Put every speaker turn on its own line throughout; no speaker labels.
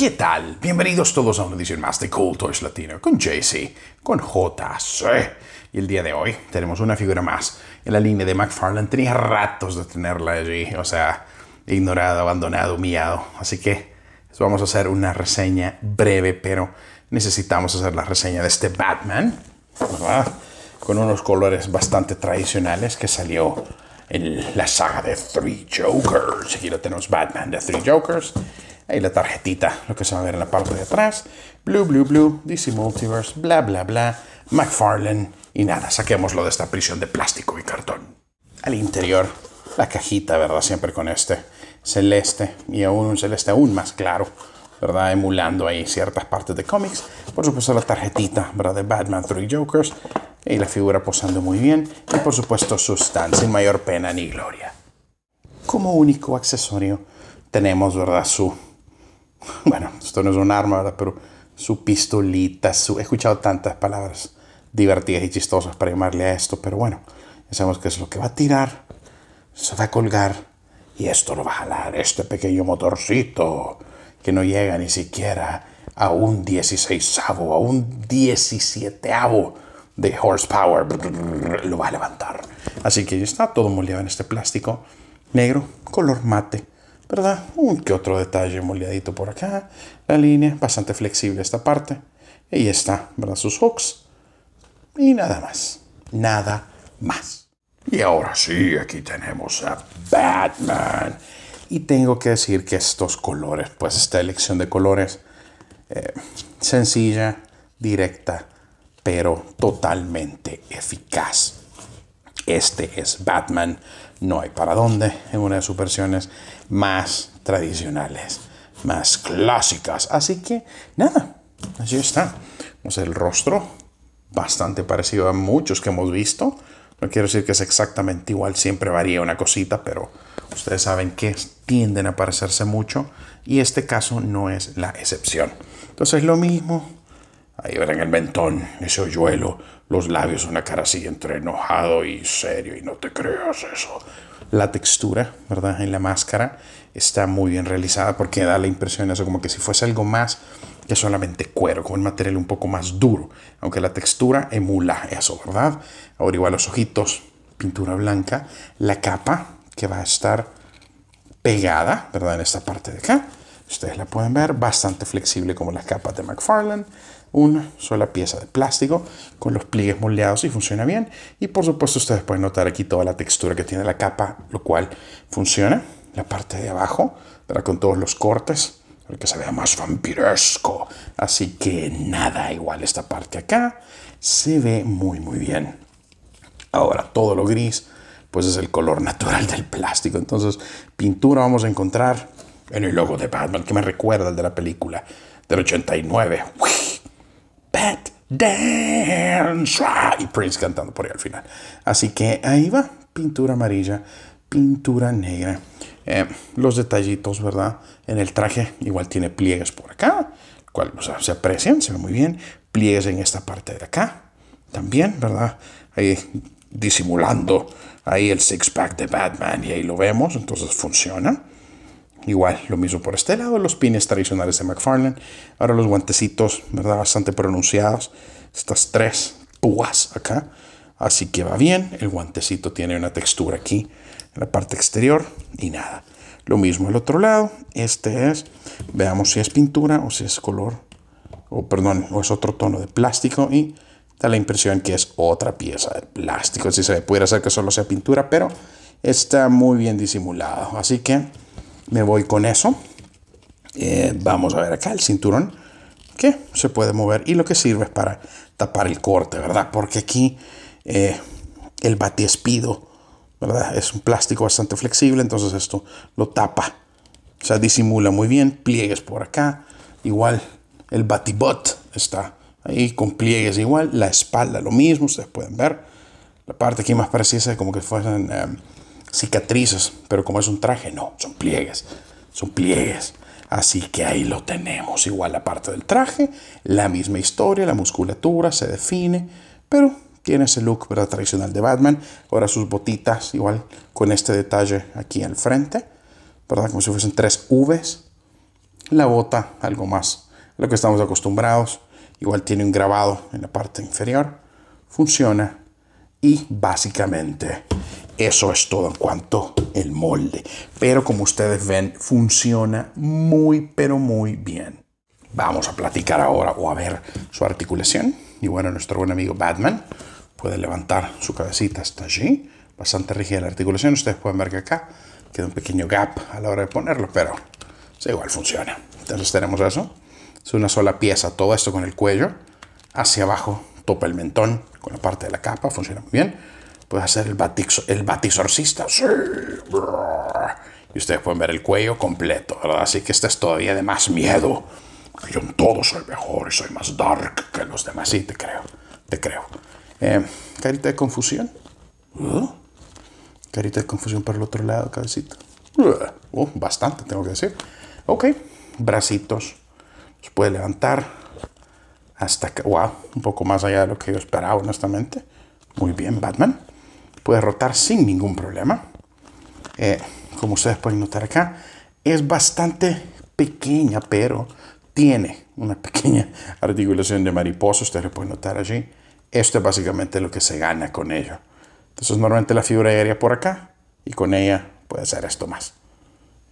¿Qué tal? Bienvenidos todos a una edición más de Cool Toys Latino con JC, con JC. Y el día de hoy tenemos una figura más en la línea de McFarlane. Tenía ratos de tenerla allí, o sea, ignorado, abandonado, humillado. Así que vamos a hacer una reseña breve, pero necesitamos hacer la reseña de este Batman, ¿verdad? Con unos colores bastante tradicionales que salió en la saga de Three Jokers. Aquí lo tenemos Batman de Three Jokers. Ahí la tarjetita, lo que se va a ver en la parte de atrás. Blue, blue, blue, DC Multiverse, bla, bla, bla, McFarlane. Y nada, saquémoslo de esta prisión de plástico y cartón. Al interior, la cajita, ¿verdad? Siempre con este celeste y aún un celeste aún más claro, ¿verdad? Emulando ahí ciertas partes de cómics. Por supuesto, la tarjetita, ¿verdad? De Batman 3 Jokers. Y la figura posando muy bien. Y por supuesto, su stand sin mayor pena ni gloria. Como único accesorio, tenemos, ¿verdad? Su bueno, esto no es un arma, Pero su pistolita, su... He escuchado tantas palabras divertidas y chistosas para llamarle a esto, pero bueno, ya sabemos que es lo que va a tirar, se va a colgar y esto lo va a jalar, este pequeño motorcito que no llega ni siquiera a un 16 a un 17 de horsepower, lo va a levantar. Así que ya está, todo moldeado en este plástico negro, color mate ¿verdad? Un que otro detalle moliadito por acá, la línea, bastante flexible esta parte. Ahí está, ¿verdad? Sus hooks. Y nada más, nada más. Y ahora sí, aquí tenemos a Batman. Y tengo que decir que estos colores, pues esta elección de colores, eh, sencilla, directa, pero totalmente eficaz este es Batman, no hay para dónde, en una de sus versiones más tradicionales, más clásicas. Así que nada, así está. ver el rostro, bastante parecido a muchos que hemos visto. No quiero decir que es exactamente igual, siempre varía una cosita, pero ustedes saben que tienden a parecerse mucho y este caso no es la excepción. Entonces lo mismo, Ahí verán el mentón, ese hoyuelo, los labios, una cara así entre enojado y serio, y no te creas eso. La textura, ¿verdad? En la máscara está muy bien realizada porque da la impresión de eso, como que si fuese algo más que solamente cuero, con un material un poco más duro, aunque la textura emula eso, ¿verdad? Ahora igual los ojitos, pintura blanca, la capa que va a estar pegada, ¿verdad? En esta parte de acá. Ustedes la pueden ver, bastante flexible como las capas de McFarlane una sola pieza de plástico con los pliegues moldeados y funciona bien. Y por supuesto ustedes pueden notar aquí toda la textura que tiene la capa, lo cual funciona. La parte de abajo, ¿verdad? con todos los cortes, para que se vea más vampiresco. Así que nada, igual esta parte acá se ve muy muy bien. Ahora todo lo gris, pues es el color natural del plástico. Entonces pintura vamos a encontrar en el logo de Batman, que me recuerda el de la película del 89. Y Prince cantando por ahí al final. Así que ahí va. Pintura amarilla, pintura negra. Eh, los detallitos, ¿verdad? En el traje igual tiene pliegues por acá, cual se aprecian, se ve muy bien. Pliegues en esta parte de acá, también, ¿verdad? Ahí disimulando ahí el six-pack de Batman y ahí lo vemos, entonces funciona. Igual, lo mismo por este lado, los pines tradicionales de McFarlane. Ahora los guantecitos, ¿verdad? Bastante pronunciados. Estas tres púas acá. Así que va bien. El guantecito tiene una textura aquí en la parte exterior. Y nada. Lo mismo al otro lado. Este es, veamos si es pintura o si es color. O perdón, o es otro tono de plástico. Y da la impresión que es otra pieza de plástico. Si se pudiera hacer que solo sea pintura, pero está muy bien disimulado. Así que me voy con eso. Eh, vamos a ver acá el cinturón que se puede mover y lo que sirve es para tapar el corte, ¿verdad? Porque aquí eh, el batiespido, ¿verdad? Es un plástico bastante flexible, entonces esto lo tapa. O sea, disimula muy bien, pliegues por acá. Igual el batibot está ahí con pliegues igual. La espalda lo mismo, ustedes pueden ver. La parte aquí más precisa como que fuesen... Eh, cicatrices, pero como es un traje, no, son pliegues, son pliegues. Así que ahí lo tenemos, igual la parte del traje, la misma historia, la musculatura se define, pero tiene ese look ¿verdad? tradicional de Batman, ahora sus botitas igual con este detalle aquí al frente, ¿verdad? Como si fuesen tres Vs, la bota algo más lo que estamos acostumbrados, igual tiene un grabado en la parte inferior, funciona y básicamente eso es todo en cuanto el molde. Pero como ustedes ven, funciona muy, pero muy bien. Vamos a platicar ahora o a ver su articulación. Y bueno, nuestro buen amigo Batman puede levantar su cabecita hasta allí. Bastante rígida la articulación. Ustedes pueden ver que acá queda un pequeño gap a la hora de ponerlo, pero igual funciona. Entonces tenemos eso. Es una sola pieza. Todo esto con el cuello hacia abajo. Topa el mentón con la parte de la capa. Funciona muy bien puede hacer el, batix, el batizorcista. Sí. Y ustedes pueden ver el cuello completo, Así que este es todavía de más miedo. Yo en todo soy mejor y soy más dark que los demás. Sí, te creo, te creo. Eh, carita de confusión. ¿Eh? Carita de confusión por el otro lado, cabecita. Eh, oh, bastante, tengo que decir. Ok, bracitos. Los puede levantar hasta que, wow, un poco más allá de lo que yo esperaba, honestamente. Muy bien, Batman puede rotar sin ningún problema. Eh, como ustedes pueden notar acá, es bastante pequeña, pero tiene una pequeña articulación de mariposa, ustedes lo pueden notar allí. Esto es básicamente lo que se gana con ello. Entonces normalmente la fibra aérea por acá y con ella puede hacer esto más.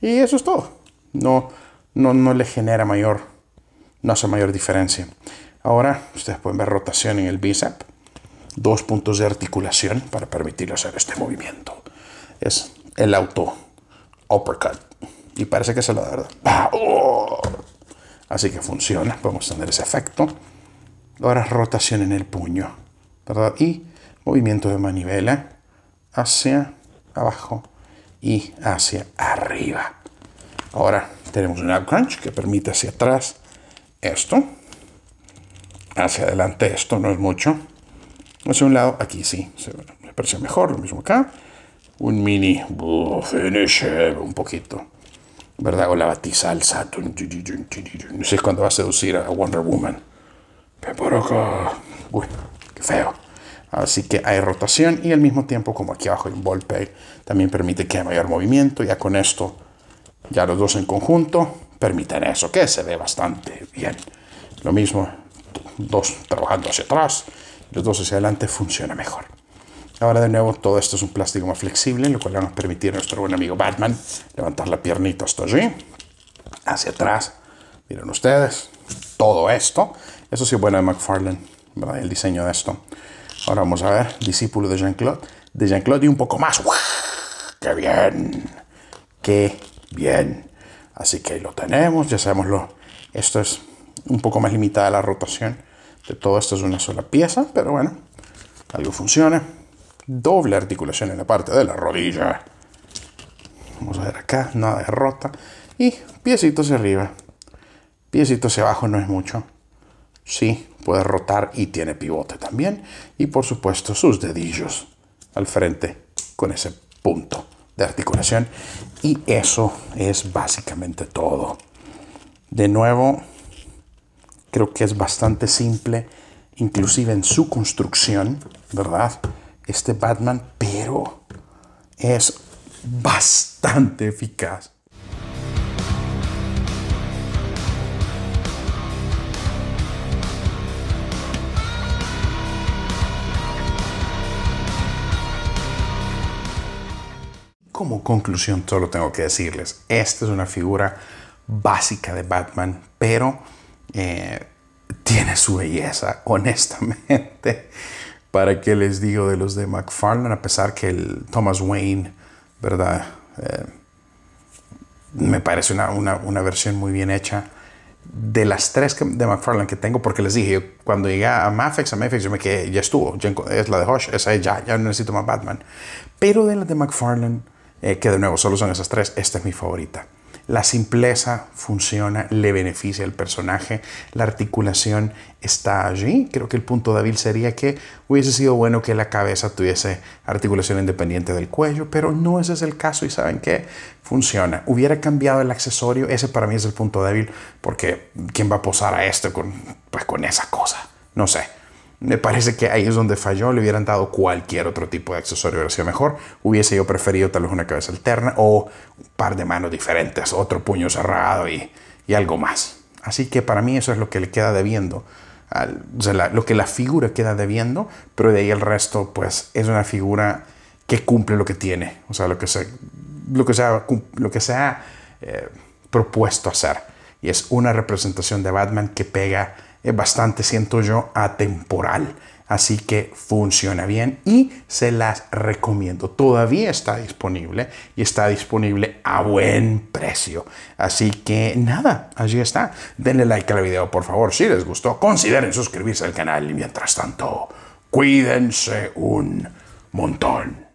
Y eso es todo. No, no, no le genera mayor, no hace mayor diferencia. Ahora ustedes pueden ver rotación en el bicep dos puntos de articulación para permitir hacer este movimiento. Es el auto uppercut. Y parece que se lo da, ¿verdad? ¡Ah! ¡Oh! Así que funciona. Podemos tener ese efecto. Ahora rotación en el puño, ¿verdad? Y movimiento de manivela hacia abajo y hacia arriba. Ahora tenemos un up crunch que permite hacia atrás esto. Hacia adelante esto no es mucho hacia un lado, aquí sí, se parece mejor, lo mismo acá. Un mini finish un poquito. ¿Verdad? O la salsa No sé cuándo va a seducir a Wonder Woman. Pero por acá. Uy, qué feo. Así que hay rotación y al mismo tiempo, como aquí abajo hay un ball también permite que haya mayor movimiento. Ya con esto, ya los dos en conjunto, permiten eso, que se ve bastante bien. Lo mismo, dos trabajando hacia atrás los dos hacia adelante funciona mejor. Ahora de nuevo todo esto es un plástico más flexible, lo cual va a permitir a nuestro buen amigo Batman levantar la piernita hasta allí, hacia atrás. Miren ustedes, todo esto. Eso sí es bueno de McFarlane, ¿verdad? el diseño de esto. Ahora vamos a ver, discípulo de Jean-Claude. De Jean-Claude y un poco más. ¡Qué bien! ¡Qué bien! Así que lo tenemos, ya sabemos lo. Esto es un poco más limitada la rotación todo esto es una sola pieza, pero bueno, algo funciona. Doble articulación en la parte de la rodilla. Vamos a ver acá, nada de rota. Y piecito hacia arriba. Piecito hacia abajo no es mucho. Sí, puede rotar y tiene pivote también. Y por supuesto sus dedillos al frente con ese punto de articulación. Y eso es básicamente todo. De nuevo, creo que es bastante simple, inclusive en su construcción, ¿verdad? Este Batman, pero es bastante eficaz. Como conclusión, solo tengo que decirles, esta es una figura básica de Batman, pero eh, tiene su belleza, honestamente. ¿Para qué les digo de los de McFarlane? A pesar que el Thomas Wayne, ¿verdad? Eh, me parece una, una, versión muy bien hecha. De las tres de McFarlane que tengo, porque les dije, cuando llegué a Mafex, a Mafex, yo me quedé, ya estuvo, es la de Hush, esa ya, ya no necesito más Batman. Pero de las de McFarlane, eh, que de nuevo solo son esas tres, esta es mi favorita. La simpleza funciona, le beneficia al personaje, la articulación está allí. Creo que el punto débil sería que hubiese sido bueno que la cabeza tuviese articulación independiente del cuello, pero no ese es el caso y saben que funciona. Hubiera cambiado el accesorio, ese para mí es el punto débil, porque ¿quién va a posar a esto con, pues, con esa cosa? No sé. Me parece que ahí es donde falló, le hubieran dado cualquier otro tipo de accesorio, hubiera sido mejor. Hubiese yo preferido tal vez una cabeza alterna o un par de manos diferentes, otro puño cerrado y, algo más. Así que para mí eso es lo que le queda debiendo. lo que la figura queda debiendo, pero de ahí el resto, pues es una figura que cumple lo que tiene, o sea, lo que se, lo que ha, eh, propuesto hacer. Y es una representación de Batman que pega bastante, siento yo, atemporal. Así que funciona bien y se las recomiendo. Todavía está disponible y está disponible a buen precio. Así que nada, allí está. Denle like al video, por favor. Si les gustó, consideren suscribirse al canal. Y mientras tanto, cuídense un montón.